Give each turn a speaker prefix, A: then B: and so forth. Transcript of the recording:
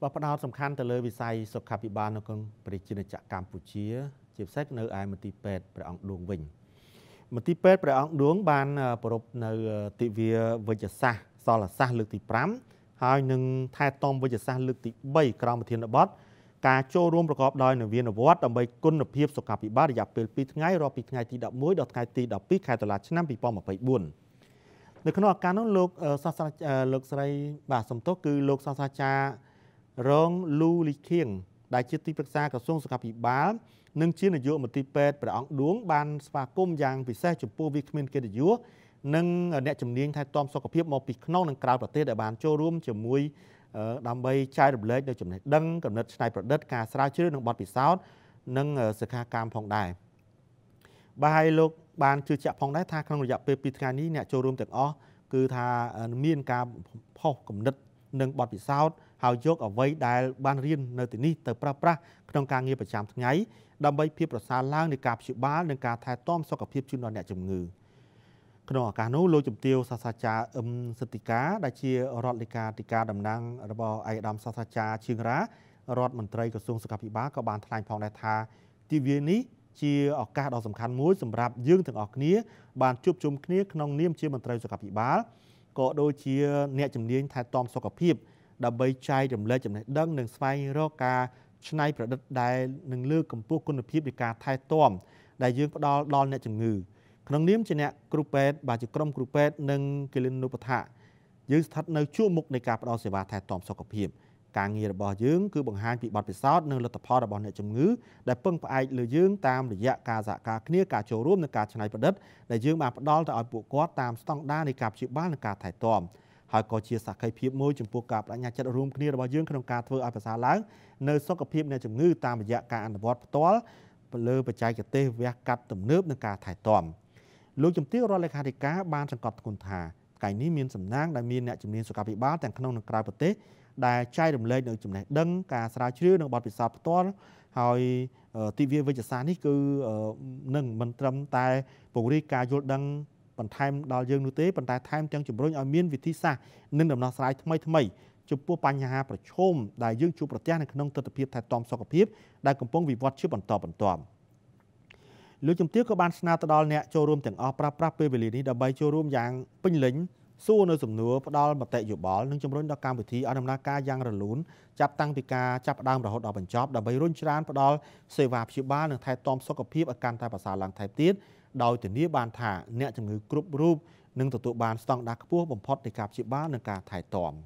A: បើផ្ដោតសំខាន់ទៅលើវិស័យសុខាភិបាលនៅក្នុងប្រជាជាតិកម្ពុជាជាពិសេសនៅឯមន្ទីរពេទ្យព្រះអង្គឌួងវិញមន្ទីរពេទ្យព្រះអង្គឌួងបានប្រពនៅទិវាវិជ្ជសាស្ត្រសលសាស្ត្រលើកទី5ហើយនឹងថែទាំវិជ្ជសាស្ត្រលើកទី3ក្រមប្រធានបទការចូលរួមប្រកបដោយនវានុវត្តន៍ដើម្បីគុណភាពសុខាភិបាលរយៈពេល2ថ្ងៃរាប់ពីថ្ងៃទី11ដល់ថ្ងៃទី12ខែតុលាឆ្នាំ2024នៅក្នុងឱកាសនោះលោកសាស្ត្រាចារ្យលោកស្រីបាទសំទោសគឺលោកសាស្ត្រាចារ្យរងលូលីខៀងដែលជាទីប្រឹក្សាក្រសួងសុខាភិបាលនិង ជានាយកមន្ត្រីពេទ្យព្រះអង្គឌួង បានស្វាគមន៍យ៉ាង ពិសេសចំពោះវាគ្មានកិត្តិយសនិងអ្នកជំនាញថែទាំសុខភាពមកពីក្នុងនិងក្រៅប្រទេសដែលបានចូលរួមជាមួយដើម្បីចែករំលែកនូវចំណេះដឹងកំណត់ឆ្នៃប្រឌិតការស្រាវជ្រាវនិងបទពិសោធន៍និងសិក្ខាកាមផងដែរបាទហើយលោកបានជឿជាក់ផងដែរថាក្នុងរយៈពេល2ថ្ងៃនេះអ្នកចូលរួមទាំងអស់គឺថាមានការផុសគំនិតនិងបទពិសោធន៍ហើយយកអ្វីដែល បានរៀននៅទីនេះទៅប្រើប្រាស់ក្នុងការងារប្រចាំថ្ងៃដើម្បីភាពប្រសើរឡើងនៃការព្យាបាលនិងការថែទាំសុខភាពជូនដល់អ្នកជំងឺក្នុងឱកាសនោះលោកជំទាវសាស្ត្រាចារ្យអឹមសិទ្ធិកា ដែលជារដ្ឋលេខាធិការតំណាង របស់ឯកឧត្តមសាស្ត្រាចារ្យឈៀងរារដ្ឋមន្ត្រីក្រសួងសុខាភិបាលក៏បានថ្លែងផងដែរថាទិវានេះជាឱកាសដ៏សំខាន់មួយសម្រាប់យើងទាំងអស់គ្នា បានជួបជុំគ្នាក្នុងនាមជាមន្ត្រីសុខាភិបាលក៏ដូចជាអ្នកជំនាញថែទាំសុខភាពដើម្បីចែករំលែកចំណេះដឹងនិងស្វែងរកការច្នៃប្រឌិតដែលនឹងលើកកម្ពស់គុណភាពនៃការថែទាំដែលយើងផ្ដល់ដល់អ្នកជំងឺក្នុងនាមជាអ្នកគ្រូពេទ្យបាទជាក្រុមគ្រូពេទ្យនិងគិលានុបដ្ឋៈយើងស្ថិតនៅជួរមុខនៃការផ្ដល់សេវាថែទាំសុខភាព ការងាររបស់យើងគឺបង្ហាញពីបទពិសោធន៍និងលទ្ធផលរបស់អ្នកជំងឺដែលពឹងផ្អែកលើយើងតាមរយៈការសហការគ្នាការចូលរួមនិងការច្នៃប្រឌិតដែលយើងបានផ្ដល់ទៅឲ្យពួកគាត់តាមស្តង់ដារនៃការព្យាបាលនិងការថែទាំ។ហើយក៏ជាសក្ខីភាពមួយចំពោះការបញ្ញាចិត្តរួមគ្នារបស់យើងក្នុងការធ្វើឲ្យប្រសើរឡើងនៅសុខភាពអ្នកជំងឺតាមរយៈការអនុវត្តផ្ទាល់លើបច្ចេកទេសវះកាត់ទំនើបនិងការថែទាំលោកជំទាវរដ្ឋលេខាធិការបានសង្កត់ធ្ងន់ថាថ្ងៃនេះមានសំណាងដែលមានអ្នកជំនាញសុខាភិបាលទាំងក្នុងនិងក្រៅប្រទេស ដែលចែករំលែកនៅចំណេះដឹងការស្រាវជ្រាវនិងបទពិសោធន៍ផ្ទាល់ហើយទិវាវិជ្ជសាស្ត្រនេះគឺនឹងមិនត្រឹមតែពង្រីកការយល់ដឹងបន្ថែមដល់យើងនោះទេប៉ុន្តែថែមទាំងជំរុញឲ្យមានវិធីសាស្ត្រនិងដំណោះស្រាយថ្មីថ្មីចំពោះបញ្ហាប្រឈមដែលយើងជួបប្រទះនៅក្នុងទស្សនវិជ្ជាថែទាំសុខភាពដែលកំពុងវិវត្តជាបន្តបន្ទាប់លោកជំទាវក៏បានស្នើទៅដល់អ្នកចូលរួមទាំងអស់ប្រើប្រាស់ពេលវេលានេះដើម្បីចូលរួមយ៉ាងពេញលេញសួរនៅ សំណួរផ្ដល់មតិយោបល់និងជំរុញដល់កម្មវិធីអនុមនាការយ៉ាង រលូនចាប់តាំងពីការចាប់ផ្ដើមរហូតដល់បញ្ចប់ដើម្បីរុញច្រានផ្ដល់សេវាព្យាបាលនិងថែទាំសុខភាពឲ្យកាន់តែប្រសើរឡើងថែមទៀតដោយធានាបានថាអ្នកជំងឺគ្រប់រូបនឹងទទួលបានស្តង់ដារខ្ពស់បំផុតនៃការព្យាបាលនិងការថែទាំ។